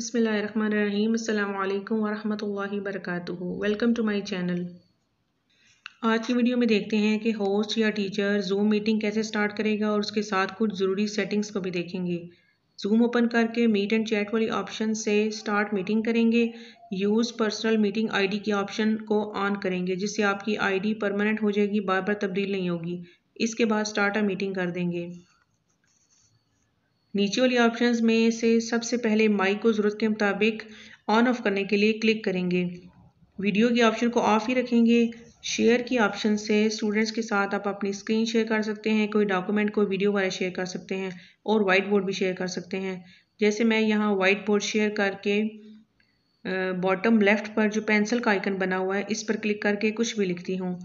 बसमीम् अल्लाम वरक welcome to my channel आज की वीडियो में देखते हैं कि होस्ट या टीचर जूम मीटिंग कैसे स्टार्ट करेगा और उसके साथ कुछ ज़रूरी सेटिंग्स को भी देखेंगे जूम ओपन करके मीट एंड चैट वाली ऑप्शन से स्टार्ट मीटिंग करेंगे यूज़ पर्सनल मीटिंग आईडी की ऑप्शन को ऑन करेंगे जिससे आपकी आईडी परमानेंट हो जाएगी बार बार तब्दील नहीं होगी इसके बाद स्टार्ट अ मीटिंग कर देंगे नीचे वाली ऑप्शन में से सबसे पहले माइक को ज़रूरत के मुताबिक ऑन ऑफ करने के लिए क्लिक करेंगे वीडियो के ऑप्शन को ऑफ़ ही रखेंगे शेयर की ऑप्शन से स्टूडेंट्स के साथ आप अपनी स्क्रीन शेयर कर सकते हैं कोई डॉक्यूमेंट कोई वीडियो वगैरह शेयर कर सकते हैं और वाइट बोर्ड भी शेयर कर सकते हैं जैसे मैं यहाँ वाइट बोर्ड शेयर करके बॉटम लेफ़्ट पर जो पेंसिल का आइकन बना हुआ है इस पर क्लिक करके कुछ भी लिखती हूँ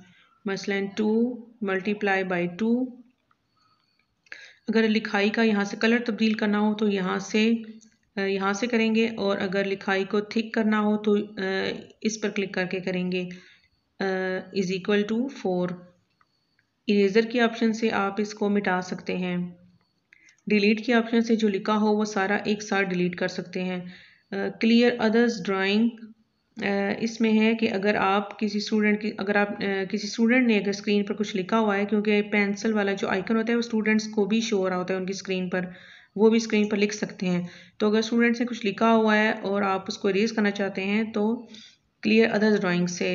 मसलन टू मल्टीप्लाई बाई टू अगर लिखाई का यहाँ से कलर तब्दील करना हो तो यहाँ से यहाँ से करेंगे और अगर लिखाई को थिक करना हो तो इस पर क्लिक करके करेंगे is equal to four eraser के ऑप्शन से आप इसको मिटा सकते हैं डिलीट के ऑप्शन से जो लिखा हो वो सारा एक साथ डिलीट कर सकते हैं क्लियर अदर्स ड्राइंग इसमें है कि अगर आप किसी स्टूडेंट की अगर आप किसी स्टूडेंट ने अगर स्क्रीन पर कुछ लिखा हुआ है क्योंकि पेंसिल वाला जो आइकन होता है वो स्टूडेंट्स को भी शो हो रहा होता है उनकी स्क्रीन पर वो भी स्क्रीन पर लिख सकते हैं तो अगर स्टूडेंट्स ने कुछ लिखा हुआ है और आप उसको इरेज करना चाहते हैं तो क्लियर अदर ड्राइंग से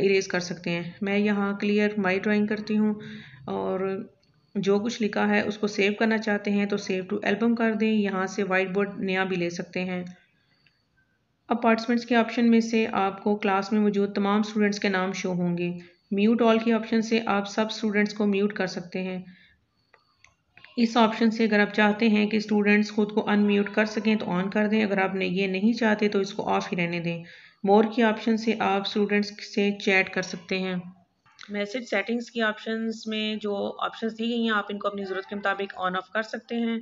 इरेज कर सकते हैं मैं यहाँ क्लियर माई ड्राइंग करती हूँ और जो कुछ लिखा है उसको सेव करना चाहते हैं तो सेव टू एल्बम कर दें यहाँ से वाइट बोर्ड नया भी ले सकते हैं अपार्टमेंट्स के ऑप्शन में से आपको क्लास में मौजूद तमाम स्टूडेंट्स के नाम शो होंगे म्यूट ऑल के ऑप्शन से आप सब स्टूडेंट्स को म्यूट कर सकते हैं इस ऑप्शन से अगर आप चाहते हैं कि स्टूडेंट्स खुद को अनम्यूट कर सकें तो ऑन कर दें अगर आपने ये नहीं चाहते तो इसको ऑफ़ ही रहने दें मोर के ऑप्शन से आप स्टूडेंट्स से चैट कर सकते हैं मैसेज सेटिंग्स की ऑप्शंस में जो ऑप्शंस दी गई हैं आप इनको अपनी ज़रूरत के मुताबिक ऑन ऑफ़ कर सकते हैं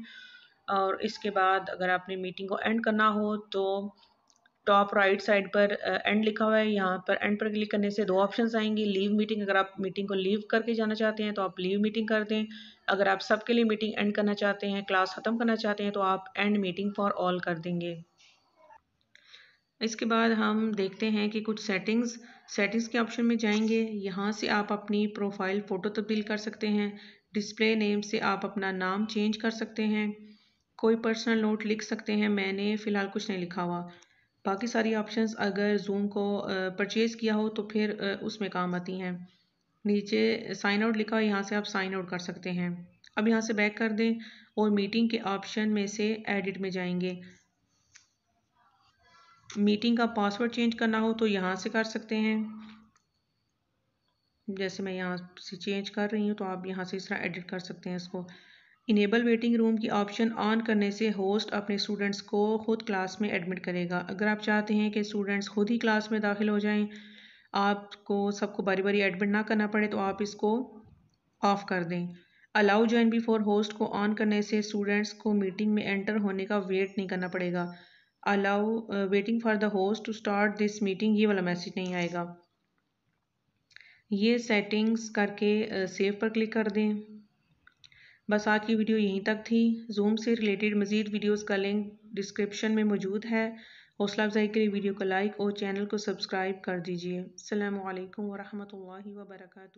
और इसके बाद अगर आपने मीटिंग को एंड करना हो तो टॉप राइट साइड पर एंड uh, लिखा हुआ है यहाँ पर एंड पर क्लिक करने से दो ऑप्शन आएंगे लीव मीटिंग अगर आप मीटिंग को लीव करके जाना चाहते हैं तो आप लीव मीटिंग कर दें अगर आप सबके लिए मीटिंग एंड करना चाहते हैं क्लास ख़त्म करना चाहते हैं तो आप एंड मीटिंग फॉर ऑल कर देंगे इसके बाद हम देखते हैं कि कुछ सेटिंग्स सेटिंग्स के ऑप्शन में जाएंगे यहाँ से आप अपनी प्रोफाइल फ़ोटो तब्दील कर सकते हैं डिस्प्ले नेम से आप अपना नाम चेंज कर सकते हैं कोई पर्सनल नोट लिख सकते हैं मैंने फ़िलहाल कुछ नहीं लिखा हुआ बाकी सारी ऑप्शंस अगर जूम को परचेज़ किया हो तो फिर उसमें काम आती हैं नीचे साइन आउट लिखा है यहाँ से आप साइन आउट कर सकते हैं अब यहाँ से बैक कर दें और मीटिंग के ऑप्शन में से एडिट में जाएंगे मीटिंग का पासवर्ड चेंज करना हो तो यहाँ से कर सकते हैं जैसे मैं यहाँ से चेंज कर रही हूँ तो आप यहाँ से इस तरह एडिट कर सकते हैं इसको इनेबल वेटिंग रूम की ऑप्शन ऑन करने से होस्ट अपने स्टूडेंट्स को ख़ुद क्लास में एडमिट करेगा अगर आप चाहते हैं कि स्टूडेंट्स खुद ही क्लास में दाखिल हो जाएं आपको सबको बारी बारी एडमिट ना करना पड़े तो आप इसको ऑफ़ कर दें अलाउ ज्वाइन बिफोर होस्ट को ऑन करने से स्टूडेंट्स को मीटिंग में एंटर होने का वेट नहीं करना पड़ेगा allow waiting for the host to start this meeting ये वाला मैसेज नहीं आएगा ये सेटिंग्स करके सेव पर क्लिक कर दें बस आज की वीडियो यहीं तक थी जूम से रिलेटेड मज़ीद वीडियोस का लिंक डिस्क्रिप्शन में मौजूद है हौसला अफजाई के लिए वीडियो को लाइक और चैनल को सब्सक्राइब कर दीजिए अल्लाम वरहमल वर्का